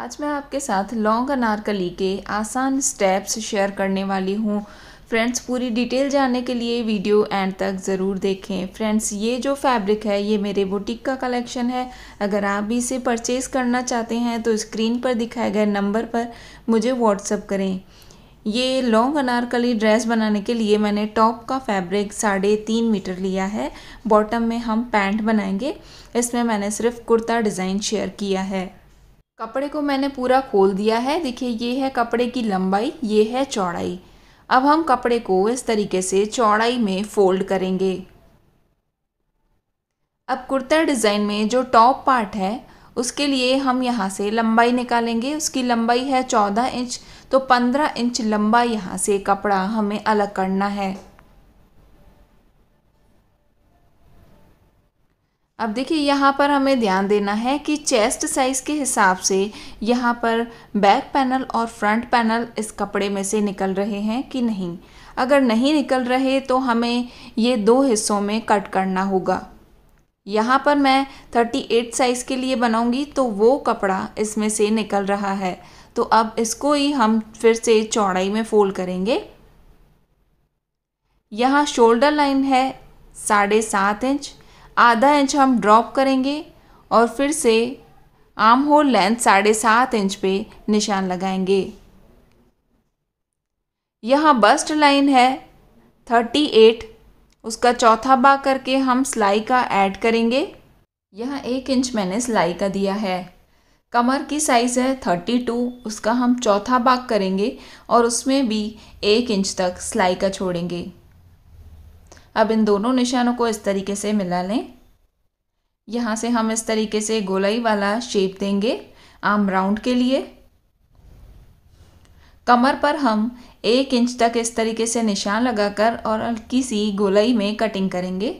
आज मैं आपके साथ लौंग अनारकली के आसान स्टेप्स शेयर करने वाली हूँ फ्रेंड्स पूरी डिटेल जानने के लिए वीडियो एंड तक ज़रूर देखें फ्रेंड्स ये जो फैब्रिक है ये मेरे बुटीक का कलेक्शन है अगर आप भी इसे परचेज करना चाहते हैं तो स्क्रीन पर दिखाए गए नंबर पर मुझे व्हाट्सअप करें ये लॉन्ग अनारकली ड्रेस बनाने के लिए मैंने टॉप का फैब्रिक साढ़े तीन मीटर लिया है बॉटम में हम पैंट बनाएंगे इसमें मैंने सिर्फ कुर्ता डिज़ाइन शेयर किया है कपड़े को मैंने पूरा खोल दिया है देखिए ये है कपड़े की लंबाई ये है चौड़ाई अब हम कपड़े को इस तरीके से चौड़ाई में फोल्ड करेंगे अब कुर्ता डिज़ाइन में जो टॉप पार्ट है उसके लिए हम यहाँ से लंबाई निकालेंगे उसकी लंबाई है चौदह इंच तो पंद्रह इंच लंबा यहाँ से कपड़ा हमें अलग करना है अब देखिए यहाँ पर हमें ध्यान देना है कि चेस्ट साइज़ के हिसाब से यहाँ पर बैक पैनल और फ्रंट पैनल इस कपड़े में से निकल रहे हैं कि नहीं अगर नहीं निकल रहे तो हमें ये दो हिस्सों में कट करना होगा यहाँ पर मैं 38 साइज़ के लिए बनाऊंगी तो वो कपड़ा इसमें से निकल रहा है तो अब इसको ही हम फिर से चौड़ाई में फ़ोल्ड करेंगे यहाँ शोल्डर लाइन है साढ़े सात इंच आधा इंच हम ड्रॉप करेंगे और फिर से आर्म होल लेंथ साढ़े सात इंच पे निशान लगाएंगे यहाँ बस्ट लाइन है थर्टी एट उसका चौथा बाग करके हम सिलाई का ऐड करेंगे यह एक इंच मैंने सिलाई का दिया है कमर की साइज़ है थर्टी टू उसका हम चौथा बाग करेंगे और उसमें भी एक इंच तक सिलाई का छोड़ेंगे अब इन दोनों निशानों को इस तरीके से मिला लें यहाँ से हम इस तरीके से गोलाई वाला शेप देंगे आम राउंड के लिए कमर पर हम एक इंच तक इस तरीके से निशान लगाकर और हल्की सी गोलाई में कटिंग करेंगे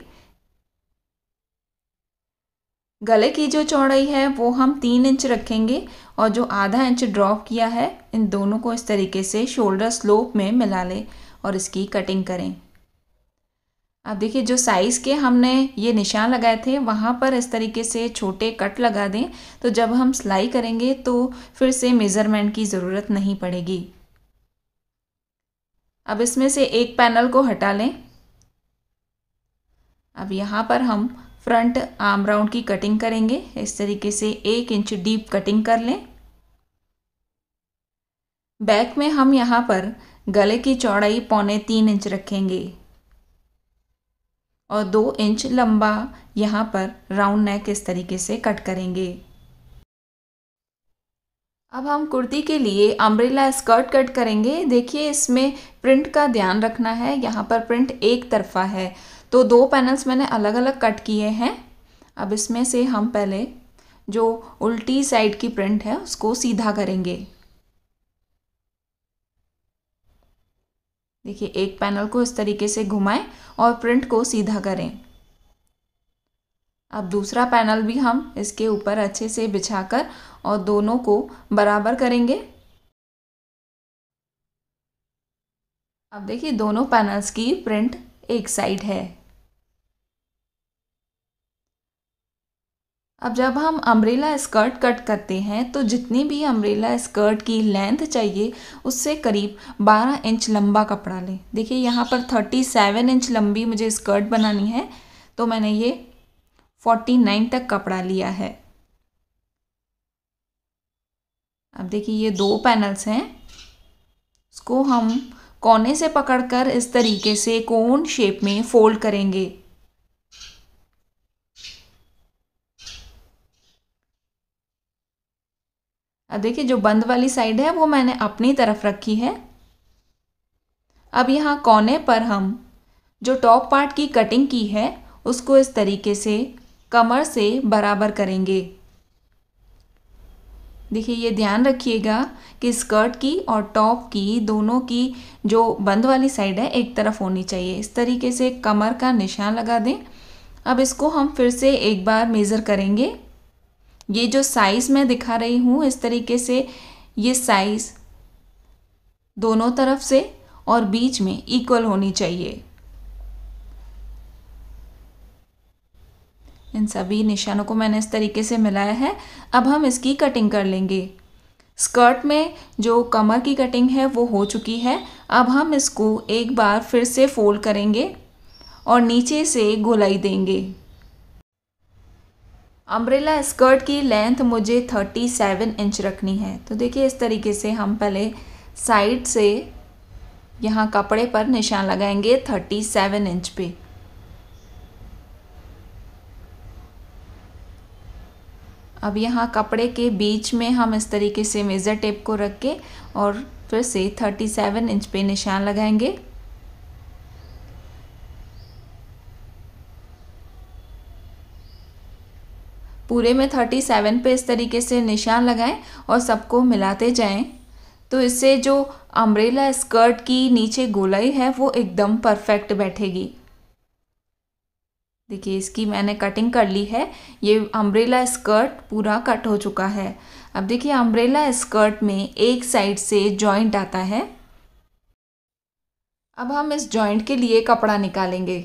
गले की जो चौड़ाई है वो हम तीन इंच रखेंगे और जो आधा इंच ड्रॉप किया है इन दोनों को इस तरीके से शोल्डर स्लोप में मिला लें और इसकी कटिंग करें अब देखिए जो साइज़ के हमने ये निशान लगाए थे वहाँ पर इस तरीके से छोटे कट लगा दें तो जब हम सिलाई करेंगे तो फिर से मेज़रमेंट की ज़रूरत नहीं पड़ेगी अब इसमें से एक पैनल को हटा लें अब यहाँ पर हम फ्रंट आर्म राउंड की कटिंग करेंगे इस तरीके से एक इंच डीप कटिंग कर लें बैक में हम यहाँ पर गले की चौड़ाई पौने तीन इंच रखेंगे और दो इंच लंबा यहाँ पर राउंड नेक इस तरीके से कट करेंगे अब हम कुर्ती के लिए अम्ब्रेला स्कर्ट कट करेंगे देखिए इसमें प्रिंट का ध्यान रखना है यहाँ पर प्रिंट एक तरफा है तो दो पैनल्स मैंने अलग अलग कट किए हैं अब इसमें से हम पहले जो उल्टी साइड की प्रिंट है उसको सीधा करेंगे देखिए एक पैनल को इस तरीके से घुमाएं और प्रिंट को सीधा करें अब दूसरा पैनल भी हम इसके ऊपर अच्छे से बिछाकर और दोनों को बराबर करेंगे अब देखिए दोनों पैनल्स की प्रिंट एक साइड है अब जब हम अम्ब्रेला स्कर्ट कट करते हैं तो जितनी भी अम्ब्रेला स्कर्ट की लेंथ चाहिए उससे करीब 12 इंच लंबा कपड़ा लें देखिए यहाँ पर 37 इंच लंबी मुझे स्कर्ट बनानी है तो मैंने ये 49 तक कपड़ा लिया है अब देखिए ये दो पैनल्स हैं इसको हम कोने से पकड़कर इस तरीके से कोन शेप में फोल्ड करेंगे अब देखिए जो बंद वाली साइड है वो मैंने अपनी तरफ रखी है अब यहाँ कोने पर हम जो टॉप पार्ट की कटिंग की है उसको इस तरीके से कमर से बराबर करेंगे देखिए ये ध्यान रखिएगा कि स्कर्ट की और टॉप की दोनों की जो बंद वाली साइड है एक तरफ होनी चाहिए इस तरीके से कमर का निशान लगा दें अब इसको हम फिर से एक बार मेज़र करेंगे ये जो साइज़ मैं दिखा रही हूँ इस तरीके से ये साइज़ दोनों तरफ से और बीच में इक्वल होनी चाहिए इन सभी निशानों को मैंने इस तरीके से मिलाया है अब हम इसकी कटिंग कर लेंगे स्कर्ट में जो कमर की कटिंग है वो हो चुकी है अब हम इसको एक बार फिर से फोल्ड करेंगे और नीचे से गोलाई देंगे अम्ब्रेला स्कर्ट की लेंथ मुझे 37 इंच रखनी है तो देखिए इस तरीके से हम पहले साइड से यहाँ कपड़े पर निशान लगाएंगे 37 इंच पे अब यहाँ कपड़े के बीच में हम इस तरीके से मेज़र टेप को रख के और फिर से 37 इंच पे निशान लगाएंगे पूरे में थर्टी सेवन पे इस तरीके से निशान लगाएं और सबको मिलाते जाएं तो इससे जो अम्ब्रेला स्कर्ट की नीचे गोलाई है वो एकदम परफेक्ट बैठेगी देखिए इसकी मैंने कटिंग कर ली है ये अम्ब्रेला स्कर्ट पूरा कट हो चुका है अब देखिए अम्ब्रेला स्कर्ट में एक साइड से जॉइंट आता है अब हम इस जॉइंट के लिए कपड़ा निकालेंगे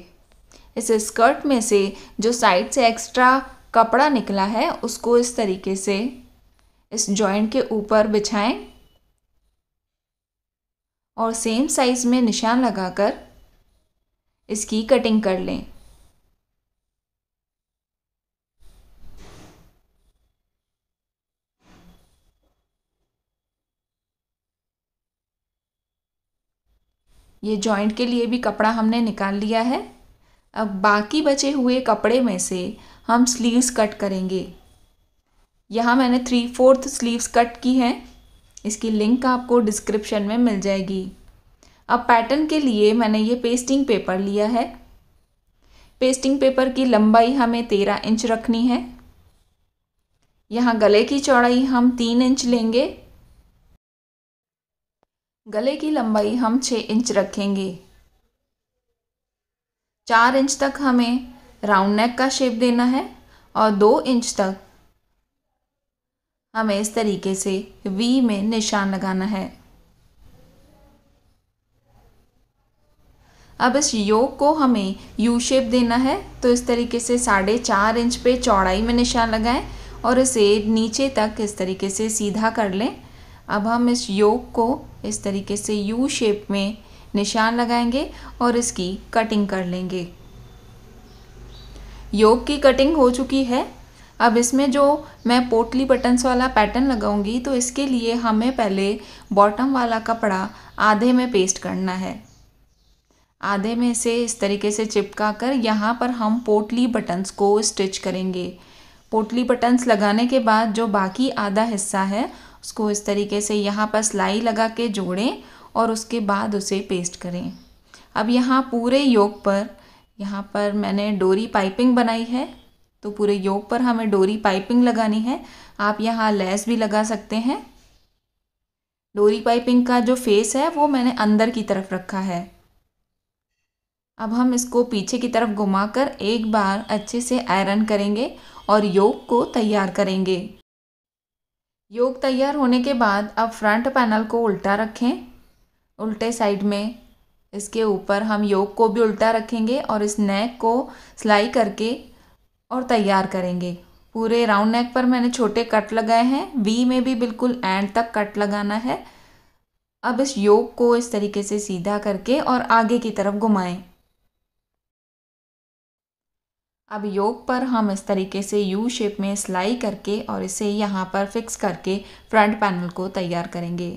इस स्कर्ट में से जो साइड से एक्स्ट्रा कपड़ा निकला है उसको इस तरीके से इस जॉइंट के ऊपर बिछाएं और सेम साइज़ में निशान लगाकर इसकी कटिंग कर लें ये जॉइंट के लिए भी कपड़ा हमने निकाल लिया है अब बाकी बचे हुए कपड़े में से हम स्लीव्स कट करेंगे यहाँ मैंने थ्री फोर्थ स्लीव्स कट की हैं इसकी लिंक आपको डिस्क्रिप्शन में मिल जाएगी अब पैटर्न के लिए मैंने ये पेस्टिंग पेपर लिया है पेस्टिंग पेपर की लंबाई हमें तेरह इंच रखनी है यहाँ गले की चौड़ाई हम तीन इंच लेंगे गले की लंबाई हम छः इंच रखेंगे चार इंच तक हमें राउंड नेक का शेप देना है और दो इंच तक हमें इस तरीके से वी में निशान लगाना है अब इस योग को हमें यू शेप देना है तो इस तरीके से साढ़े चार इंच पे चौड़ाई में निशान लगाएं और इसे नीचे तक इस तरीके से सीधा कर लें अब हम इस योग को इस तरीके से यू शेप में निशान लगाएंगे और इसकी कटिंग कर लेंगे योग की कटिंग हो चुकी है अब इसमें जो मैं पोटली बटन्स वाला पैटर्न लगाऊंगी तो इसके लिए हमें पहले बॉटम वाला कपड़ा आधे में पेस्ट करना है आधे में से इस तरीके से चिपका कर यहाँ पर हम पोटली बटन्स को स्टिच करेंगे पोटली बटन्स लगाने के बाद जो बाकी आधा हिस्सा है उसको इस तरीके से यहाँ पर सिलाई लगा के जोड़ें और उसके बाद उसे पेस्ट करें अब यहाँ पूरे योग पर यहाँ पर मैंने डोरी पाइपिंग बनाई है तो पूरे योग पर हमें डोरी पाइपिंग लगानी है आप यहाँ लेस भी लगा सकते हैं डोरी पाइपिंग का जो फेस है वो मैंने अंदर की तरफ रखा है अब हम इसको पीछे की तरफ घुमाकर एक बार अच्छे से आयरन करेंगे और योग को तैयार करेंगे योग तैयार होने के बाद अब फ्रंट पैनल को उल्टा रखें उल्टे साइड में इसके ऊपर हम योग को भी उल्टा रखेंगे और इस नेक को सिलाई करके और तैयार करेंगे पूरे राउंड नेक पर मैंने छोटे कट लगाए हैं वी में भी बिल्कुल एंड तक कट लगाना है अब इस योग को इस तरीके से सीधा करके और आगे की तरफ घुमाएं अब योग पर हम इस तरीके से यू शेप में सिलाई करके और इसे यहाँ पर फिक्स करके फ्रंट पैनल को तैयार करेंगे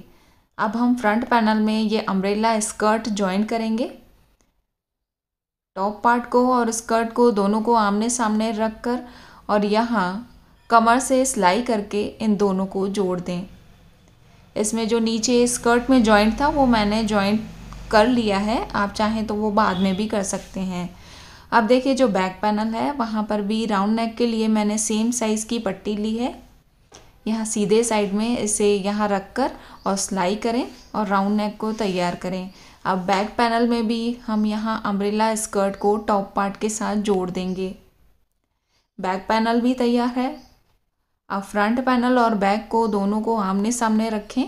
अब हम फ्रंट पैनल में ये अम्ब्रेला स्कर्ट ज्वाइन करेंगे टॉप पार्ट को और स्कर्ट को दोनों को आमने सामने रख कर और यहाँ कमर से सिलाई करके इन दोनों को जोड़ दें इसमें जो नीचे स्कर्ट में जॉइंट था वो मैंने जॉइंट कर लिया है आप चाहें तो वो बाद में भी कर सकते हैं अब देखिए जो बैक पैनल है वहाँ पर भी राउंड नेक के लिए मैंने सेम साइज़ की पट्टी ली है यहाँ सीधे साइड में इसे यहाँ रख कर और सिलाई करें और राउंड नेक को तैयार करें अब बैक पैनल में भी हम यहाँ अम्ब्रेला स्कर्ट को टॉप पार्ट के साथ जोड़ देंगे बैक पैनल भी तैयार है अब फ्रंट पैनल और बैक को दोनों को आमने सामने रखें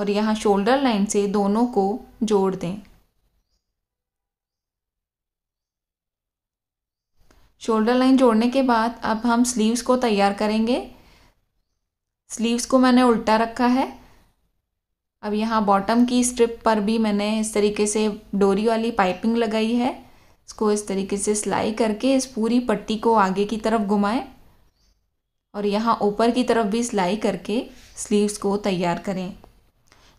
और यहाँ शोल्डर लाइन से दोनों को जोड़ दें शोल्डर लाइन जोड़ने के बाद अब हम स्लीव्स को तैयार करेंगे स्लीव्स को मैंने उल्टा रखा है अब यहाँ बॉटम की स्ट्रिप पर भी मैंने इस तरीके से डोरी वाली पाइपिंग लगाई है इसको इस तरीके से सिलाई करके इस पूरी पट्टी को आगे की तरफ घुमाएं और यहाँ ऊपर की तरफ भी सिलाई करके स्लीव्स को तैयार करें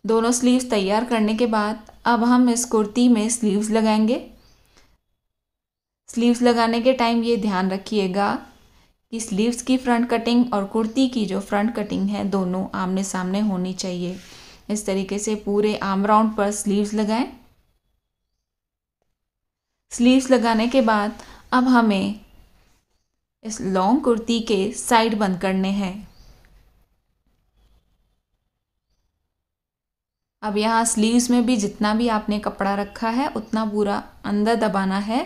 दोनों स्लीव्स तैयार करने के बाद अब हम इस कुर्ती में स्लीव्स लगाएंगे स्लीव्स लगाने के टाइम ये ध्यान रखिएगा कि स्लीव्स की फ्रंट कटिंग और कुर्ती की जो फ्रंट कटिंग है दोनों आमने सामने होनी चाहिए इस तरीके से पूरे आर्म राउंड पर स्लीव्स लगाएं स्लीव्स लगाने के बाद अब हमें इस लॉन्ग कुर्ती के साइड बंद करने हैं अब यहाँ स्लीव्स में भी जितना भी आपने कपड़ा रखा है उतना पूरा अंदर दबाना है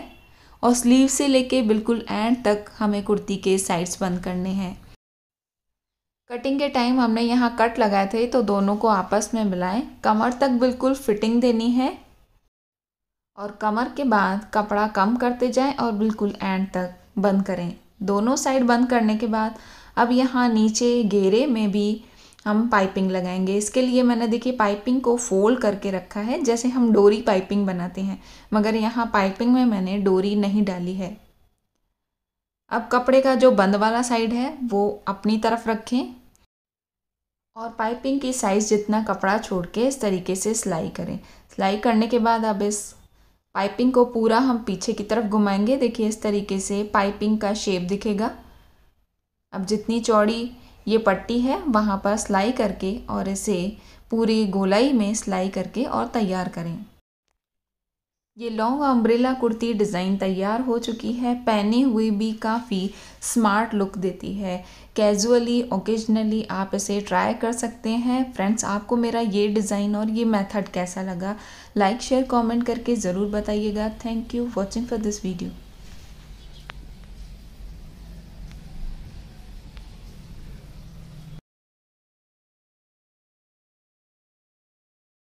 और स्लीव से लेके बिल्कुल एंड तक हमें कुर्ती के साइड्स बंद करने हैं कटिंग के टाइम हमने यहाँ कट लगाए थे तो दोनों को आपस में मिलाएं कमर तक बिल्कुल फिटिंग देनी है और कमर के बाद कपड़ा कम करते जाएं और बिल्कुल एंड तक बंद करें दोनों साइड बंद करने के बाद अब यहाँ नीचे घेरे में भी हम पाइपिंग लगाएंगे इसके लिए मैंने देखिए पाइपिंग को फोल्ड करके रखा है जैसे हम डोरी पाइपिंग बनाते हैं मगर यहाँ पाइपिंग में मैंने डोरी नहीं डाली है अब कपड़े का जो बंद वाला साइड है वो अपनी तरफ रखें और पाइपिंग की साइज़ जितना कपड़ा छोड़ के इस तरीके से सिलाई करें सिलाई करने के बाद अब इस पाइपिंग को पूरा हम पीछे की तरफ घुमाएंगे देखिए इस तरीके से पाइपिंग का शेप दिखेगा अब जितनी चौड़ी ये पट्टी है वहाँ पर सिलाई करके और इसे पूरी गोलाई में सिलाई करके और तैयार करें ये लॉन्ग अम्ब्रेला कुर्ती डिज़ाइन तैयार हो चुकी है पहने हुए भी काफ़ी स्मार्ट लुक देती है कैजुअली ओकेजनली आप इसे ट्राई कर सकते हैं फ्रेंड्स आपको मेरा ये डिज़ाइन और ये मेथड कैसा लगा लाइक शेयर कमेंट करके ज़रूर बताइएगा thank you watching for this video